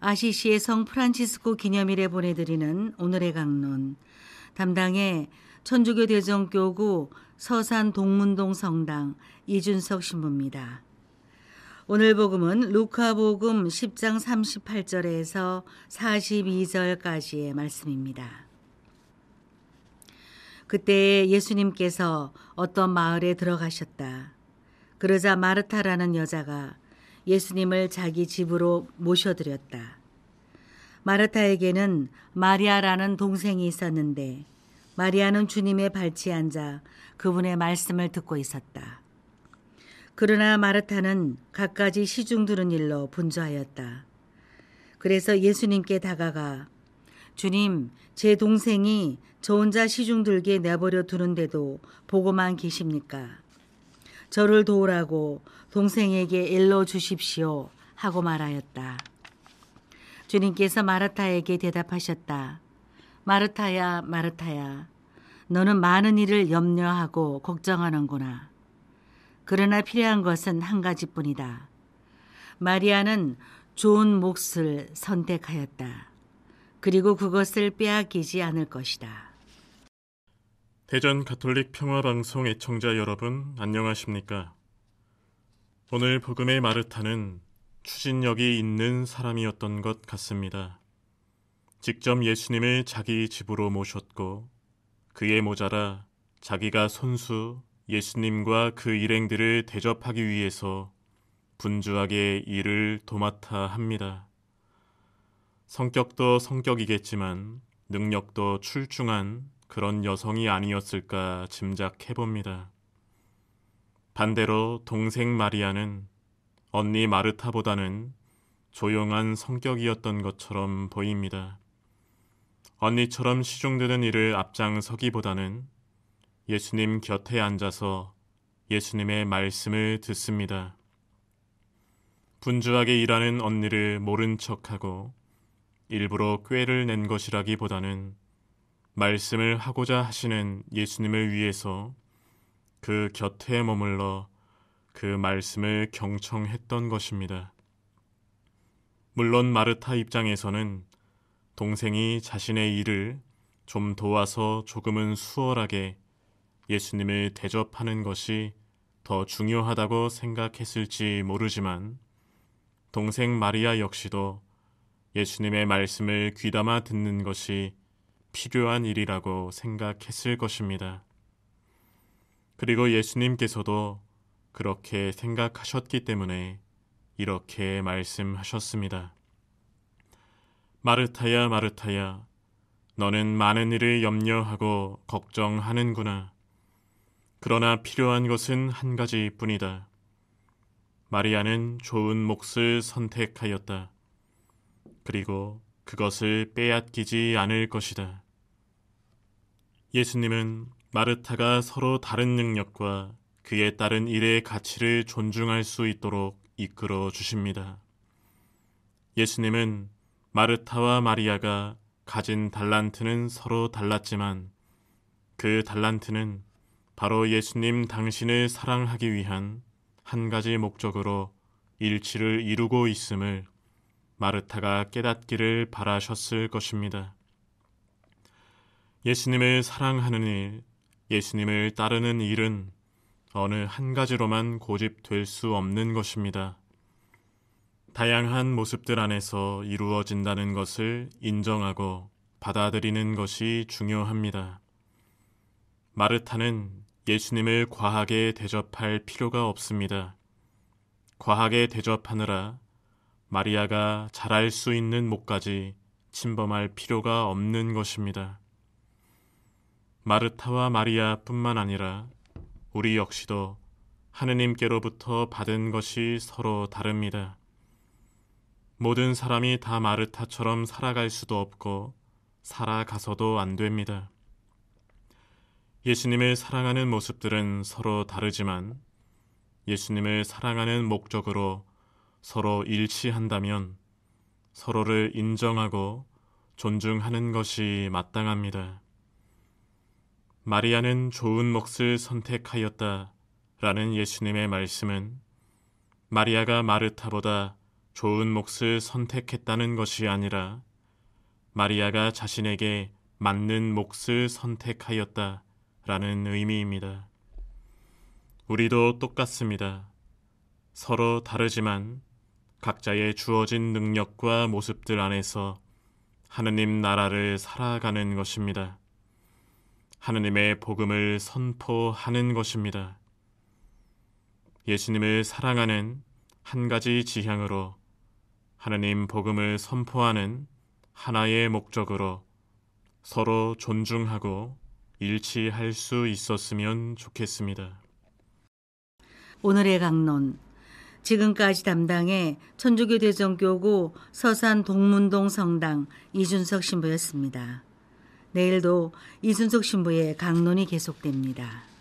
아시시의 성 프란치스코 기념일에 보내드리는 오늘의 강론 담당의 천주교 대정교구 서산 동문동 성당 이준석 신부입니다. 오늘 복음은 루카복음 10장 38절에서 42절까지의 말씀입니다. 그때 예수님께서 어떤 마을에 들어가셨다. 그러자 마르타라는 여자가 예수님을 자기 집으로 모셔드렸다. 마르타에게는 마리아라는 동생이 있었는데 마리아는 주님의 발치에 앉아 그분의 말씀을 듣고 있었다. 그러나 마르타는 갖가지 시중 두는 일로 분주하였다. 그래서 예수님께 다가가 주님, 제 동생이 저 혼자 시중 들게 내버려 두는데도 보고만 계십니까? 저를 도우라고 동생에게 일러 주십시오 하고 말하였다. 주님께서 마르타에게 대답하셨다. 마르타야, 마르타야. 너는 많은 일을 염려하고 걱정하는구나. 그러나 필요한 것은 한 가지뿐이다. 마리아는 좋은 몫을 선택하였다. 그리고 그것을 빼앗기지 않을 것이다. 대전 가톨릭 평화방송 애청자 여러분, 안녕하십니까? 오늘 복음의 마르타는 추진력이 있는 사람이었던 것 같습니다. 직접 예수님을 자기 집으로 모셨고 그의 모자라 자기가 손수 예수님과 그 일행들을 대접하기 위해서 분주하게 일을 도맡아 합니다. 성격도 성격이겠지만 능력도 출중한 그런 여성이 아니었을까 짐작해 봅니다. 반대로 동생 마리아는 언니 마르타보다는 조용한 성격이었던 것처럼 보입니다. 언니처럼 시중되는 일을 앞장서기보다는 예수님 곁에 앉아서 예수님의 말씀을 듣습니다. 분주하게 일하는 언니를 모른 척하고 일부러 꾀를 낸 것이라기보다는 말씀을 하고자 하시는 예수님을 위해서 그 곁에 머물러 그 말씀을 경청했던 것입니다. 물론 마르타 입장에서는 동생이 자신의 일을 좀 도와서 조금은 수월하게 예수님을 대접하는 것이 더 중요하다고 생각했을지 모르지만 동생 마리아 역시도 예수님의 말씀을 귀담아 듣는 것이 필요한 일이라고 생각했을 것입니다. 그리고 예수님께서도 그렇게 생각하셨기 때문에 이렇게 말씀하셨습니다. 마르타야, 마르타야, 너는 많은 일을 염려하고 걱정하는구나. 그러나 필요한 것은 한 가지 뿐이다. 마리아는 좋은 몫을 선택하였다. 그리고 그것을 빼앗기지 않을 것이다. 예수님은 마르타가 서로 다른 능력과 그에 따른 일의 가치를 존중할 수 있도록 이끌어 주십니다. 예수님은 마르타와 마리아가 가진 달란트는 서로 달랐지만 그 달란트는 바로 예수님 당신을 사랑하기 위한 한 가지 목적으로 일치를 이루고 있음을 마르타가 깨닫기를 바라셨을 것입니다. 예수님을 사랑하는 일, 예수님을 따르는 일은 어느 한 가지로만 고집될 수 없는 것입니다. 다양한 모습들 안에서 이루어진다는 것을 인정하고 받아들이는 것이 중요합니다. 마르타는 예수님을 과하게 대접할 필요가 없습니다. 과하게 대접하느라 마리아가 잘할 수 있는 목까지 침범할 필요가 없는 것입니다. 마르타와 마리아뿐만 아니라 우리 역시도 하느님께로부터 받은 것이 서로 다릅니다. 모든 사람이 다 마르타처럼 살아갈 수도 없고 살아가서도 안 됩니다. 예수님을 사랑하는 모습들은 서로 다르지만 예수님을 사랑하는 목적으로 서로 일치한다면 서로를 인정하고 존중하는 것이 마땅합니다. 마리아는 좋은 몫을 선택하였다 라는 예수님의 말씀은 마리아가 마르타보다 좋은 몫을 선택했다는 것이 아니라 마리아가 자신에게 맞는 몫을 선택하였다 라는 의미입니다. 우리도 똑같습니다. 서로 다르지만 각자의 주어진 능력과 모습들 안에서 하느님 나라를 살아가는 것입니다. 하느님의 복음을 선포하는 것입니다. 예수님을 사랑하는 한 가지 지향으로 하나님 복음을 선포하는 하나의 목적으로 서로 존중하고 일치할 수 있었으면 좋겠습니다. 오늘의 강론 지금까지 담당해 천주교 대전교구 서산 동문동 성당 이준석 신부였습니다. 내일도 이순석 신부의 강론이 계속됩니다.